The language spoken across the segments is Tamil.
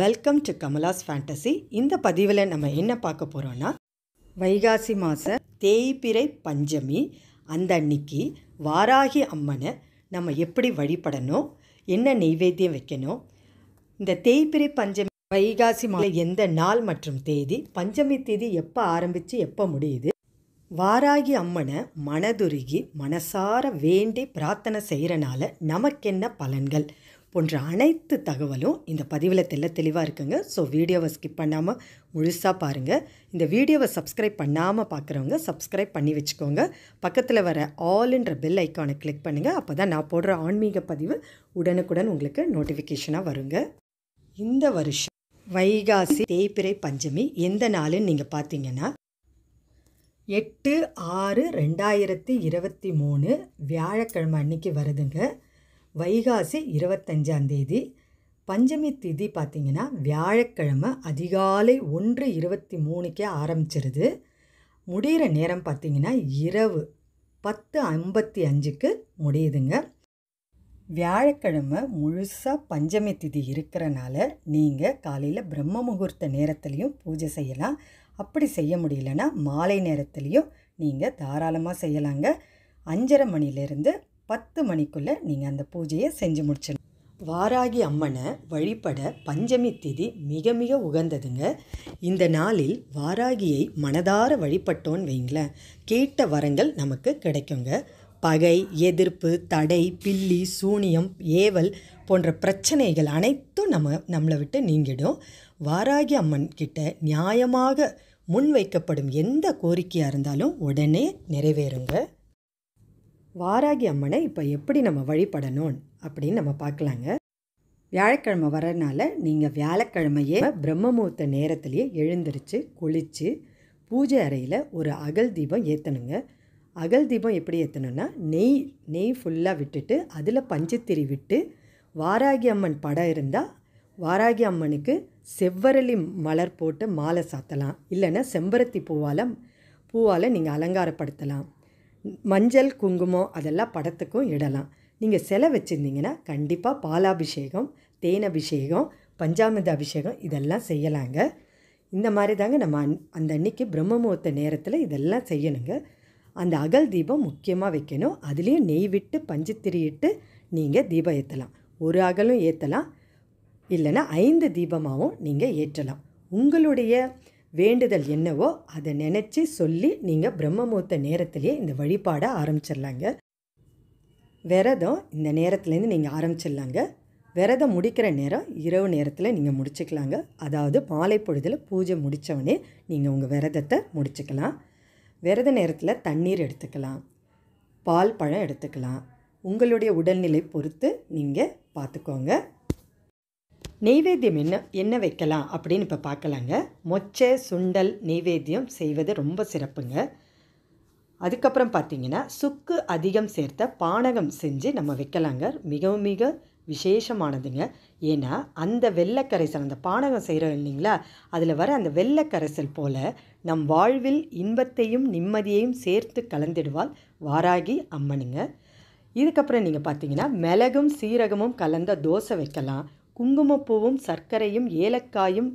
வெல்கம் டு கமலாஸ் ஃபேண்டசி இந்த பதிவில் நம்ம என்ன பார்க்க போகிறோன்னா வைகாசி மாத தேய்பிறை பஞ்சமி அந்த அன்னைக்கு வாராகி அம்மனை நம்ம எப்படி வழிபடணும் என்ன நெய்வேத்தியம் வைக்கணும் இந்த தேய்பிறை பஞ்சமி வைகாசி மாதம் எந்த நாள் மற்றும் தேதி பஞ்சமி தேதி எப்போ ஆரம்பித்து எப்போ முடியுது வாராகி அம்மனை மனதுருகி மனசார வேண்டி பிரார்த்தனை செய்கிறனால நமக்கென்ன பலன்கள் போன்ற அனைத்து தகவலும் இந்த பதிவில் தெல்ல தெளிவாக இருக்குங்க ஸோ வீடியோவை ஸ்கிப் பண்ணாமல் முழுசாக பாருங்கள் இந்த வீடியோவை சப்ஸ்கிரைப் பண்ணாமல் பார்க்குறவங்க சப்ஸ்கிரைப் பண்ணி வச்சுக்கோங்க பக்கத்தில் வர ஆல்ன்ற பெல் ஐக்கானை கிளிக் பண்ணுங்கள் அப்போ தான் நான் போடுற ஆன்மீக பதிவு உடனுக்குடன் உங்களுக்கு நோட்டிஃபிகேஷனாக வருங்க இந்த வருஷம் வைகாசி தேய்பிரை பஞ்சமி எந்த நாளுன்னு நீங்கள் பார்த்தீங்கன்னா எட்டு ஆறு ரெண்டாயிரத்தி இருபத்தி மூணு வியாழக்கிழமை அன்னைக்கு வருதுங்க வைகாசி இருபத்தஞ்சாம் தேதி பஞ்சமி திதி பார்த்திங்கன்னா வியாழக்கிழமை அதிகாலை ஒன்று இருபத்தி மூணுக்கே ஆரம்பிச்சிருது முடிகிற நேரம் பார்த்திங்கன்னா இரவு பத்து ஐம்பத்தி அஞ்சுக்கு முடியுதுங்க வியாழக்கிழமை முழுசாக பஞ்சமி திதி இருக்கிறனால நீங்கள் காலையில் பிரம்ம முகூர்த்த நேரத்துலேயும் பூஜை செய்யலாம் அப்படி செய்ய முடியலன்னா மாலை நேரத்துலேயும் நீங்கள் தாராளமாக செய்யலாங்க அஞ்சரை மணிலேருந்து பத்து மணிக்குள்ளே நீங்கள் அந்த பூஜையை செஞ்சு முடிச்சிடணும் வாராகி அம்மனை வழிபட பஞ்சமி திதி மிக மிக உகந்ததுங்க இந்த நாளில் வாராகியை மனதார வழிபட்டோன்னு வைங்களேன் கேட்ட வரங்கள் நமக்கு கிடைக்குங்க பகை எதிர்ப்பு தடை பில்லி சூனியம் ஏவல் போன்ற பிரச்சனைகள் அனைத்தும் நம்ம நம்மளை விட்டு நீங்கிடும் வாராகி அம்மன் கிட்ட நியாயமாக முன்வைக்கப்படும் எந்த கோரிக்கையாக இருந்தாலும் உடனே நிறைவேறுங்க வாராகி அம்மனை இப்போ எப்படி நம்ம வழிபடணும் அப்படின்னு நம்ம பார்க்கலாங்க வியாழக்கிழமை வரனால நீங்கள் வியாழக்கிழமையே பிரம்மமுகூர்த்த நேரத்துலேயே எழுந்திரிச்சு குளித்து பூஜை அறையில் ஒரு அகல் தீபம் ஏற்றணுங்க அகல் தீபம் எப்படி ஏற்றணும்னா நெய் நெய் ஃபுல்லாக விட்டுட்டு அதில் பஞ்சத்திரி விட்டு வாராகி அம்மன் படம் இருந்தால் வாராகி அம்மனுக்கு செவ்வரளி மலர் போட்டு மாலை சாத்தலாம் இல்லைன்னா செம்பருத்தி பூவால் பூவால் நீங்கள் அலங்காரப்படுத்தலாம் மஞ்சள் குங்குமம் அதெல்லாம் படத்துக்கும் இடலாம் நீங்கள் சிலை வச்சுருந்தீங்கன்னா கண்டிப்பாக பாலாபிஷேகம் தேன் அபிஷேகம் பஞ்சாமிர்த அபிஷேகம் இதெல்லாம் செய்யலாங்க இந்த மாதிரி தாங்க நம்ம அந் அந்த அன்னைக்கு பிரம்ம முகூர்த்த நேரத்தில் இதெல்லாம் செய்யணுங்க அந்த அகல் தீபம் முக்கியமாக வைக்கணும் அதுலேயும் நெய் விட்டு பஞ்சு திரியிட்டு நீங்கள் தீபம் ஏற்றலாம் ஒரு அகலும் ஏற்றலாம் இல்லைன்னா ஐந்து தீபமாகவும் நீங்கள் ஏற்றலாம் உங்களுடைய வேண்டுதல் என்னவோ அதை நினச்சி சொல்லி நீங்கள் பிரம்மமூர்த்த நேரத்திலேயே இந்த வழிபாடை ஆரம்பிச்சிடலாங்க விரதம் இந்த நேரத்துலேருந்து நீங்கள் ஆரம்பிச்சிடலாங்க விரதம் முடிக்கிற நேரம் இரவு நேரத்தில் நீங்கள் முடிச்சுக்கலாங்க அதாவது மாலை பொழுதில் பூஜை முடித்தவொடனே நீங்கள் உங்கள் விரதத்தை முடிச்சுக்கலாம் விரத நேரத்தில் தண்ணீர் எடுத்துக்கலாம் பால் பழம் எடுத்துக்கலாம் உங்களுடைய உடல்நிலை பொறுத்து நீங்கள் பார்த்துக்கோங்க நெய்வேத்தியம் என்ன என்ன வைக்கலாம் அப்படின்னு இப்போ பார்க்கலாங்க மொச்சை சுண்டல் நெய்வேத்தியம் செய்வது ரொம்ப சிறப்புங்க அதுக்கப்புறம் பார்த்திங்கன்னா சுக்கு அதிகம் சேர்த்த பானகம் செஞ்சு நம்ம வைக்கலாங்க மிகவும் மிக விசேஷமானதுங்க ஏன்னா அந்த வெள்ளக்கரைசல் அந்த பானகம் செய்கிறோம் இல்லைங்களா அதில் வர அந்த வெள்ளக்கரைசல் போல் நம் வாழ்வில் இன்பத்தையும் நிம்மதியையும் சேர்த்து கலந்திடுவாள் வாராகி அம்மனுங்க இதுக்கப்புறம் நீங்கள் பார்த்தீங்கன்னா மிளகும் சீரகமும் கலந்த தோசை வைக்கலாம் குங்குமப்பூவும் சர்க்கரையும் ஏலக்காயும்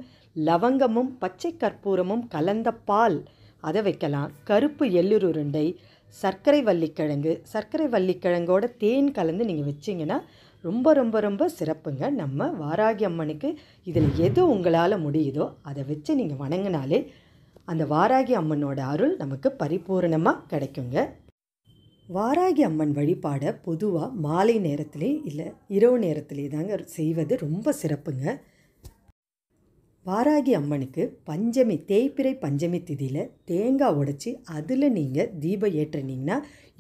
லவங்கமும் பச்சை கற்பூரமும் கலந்த பால் அதை வைக்கலாம் கருப்பு எள்ளுருண்டை சர்க்கரை வள்ளிக்கிழங்கு சர்க்கரை வள்ளிக்கிழங்கோட தேன் கலந்து நீங்கள் வச்சிங்கன்னா ரொம்ப ரொம்ப ரொம்ப சிறப்புங்க நம்ம வாராகி அம்மனுக்கு இதில் எது உங்களால் முடியுதோ அதை வச்சு நீங்கள் வணங்கினாலே அந்த வாராகி அம்மனோட அருள் நமக்கு பரிபூர்ணமாக கிடைக்குங்க வாராகி அம்மன் வழிபாடை பொதுவாக மாலை நேரத்திலே இல்லை இரவு நேரத்திலே தாங்க செய்வது ரொம்ப சிறப்புங்க வாராகி அம்மனுக்கு பஞ்சமி தேய்பிறை பஞ்சமி திதியில் தேங்காய் உடைச்சி அதில் நீங்கள் தீபம் ஏற்றுனீங்கன்னா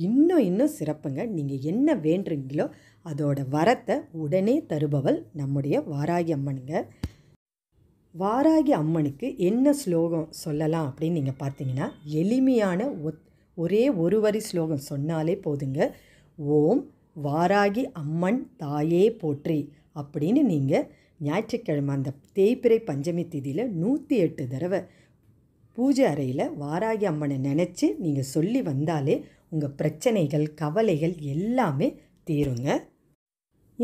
இன்னும் இன்னும் சிறப்புங்க நீங்கள் என்ன வேண்டுறீங்களோ அதோட வரத்தை உடனே தருபவள் நம்முடைய வாராகி அம்மனுங்க வாராகி அம்மனுக்கு என்ன ஸ்லோகம் சொல்லலாம் அப்படின்னு நீங்கள் பார்த்தீங்கன்னா எளிமையான ஒத் ஒரே ஒரு வரி ஸ்லோகம் சொன்னாலே போதுங்க ஓம் வாராகி அம்மன் தாயே போற்றி அப்படின்னு நீங்கள் ஞாயிற்றுக்கிழமை அந்த தேய்பிரை பஞ்சமி திதியில் நூற்றி எட்டு தடவை பூஜை அறையில் வாராகி அம்மனை நினச்சி நீங்கள் சொல்லி வந்தாலே உங்கள் பிரச்சனைகள் கவலைகள் எல்லாமே தீருங்க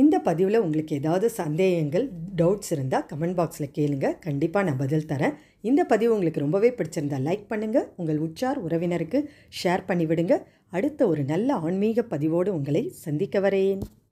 இந்த பதிவில் உங்களுக்கு ஏதாவது சந்தேகங்கள் டவுட்ஸ் இருந்தால் கமெண்ட் பாக்ஸில் கேளுங்க கண்டிப்பாக நான் பதில் தரேன் இந்த பதிவு உங்களுக்கு ரொம்பவே பிடிச்சிருந்தா லைக் பண்ணுங்கள் உங்கள் உற்சார் உறவினருக்கு ஷேர் பண்ணிவிடுங்க அடுத்த ஒரு நல்ல ஆன்மீக பதிவோடு உங்களை சந்திக்க வரேன்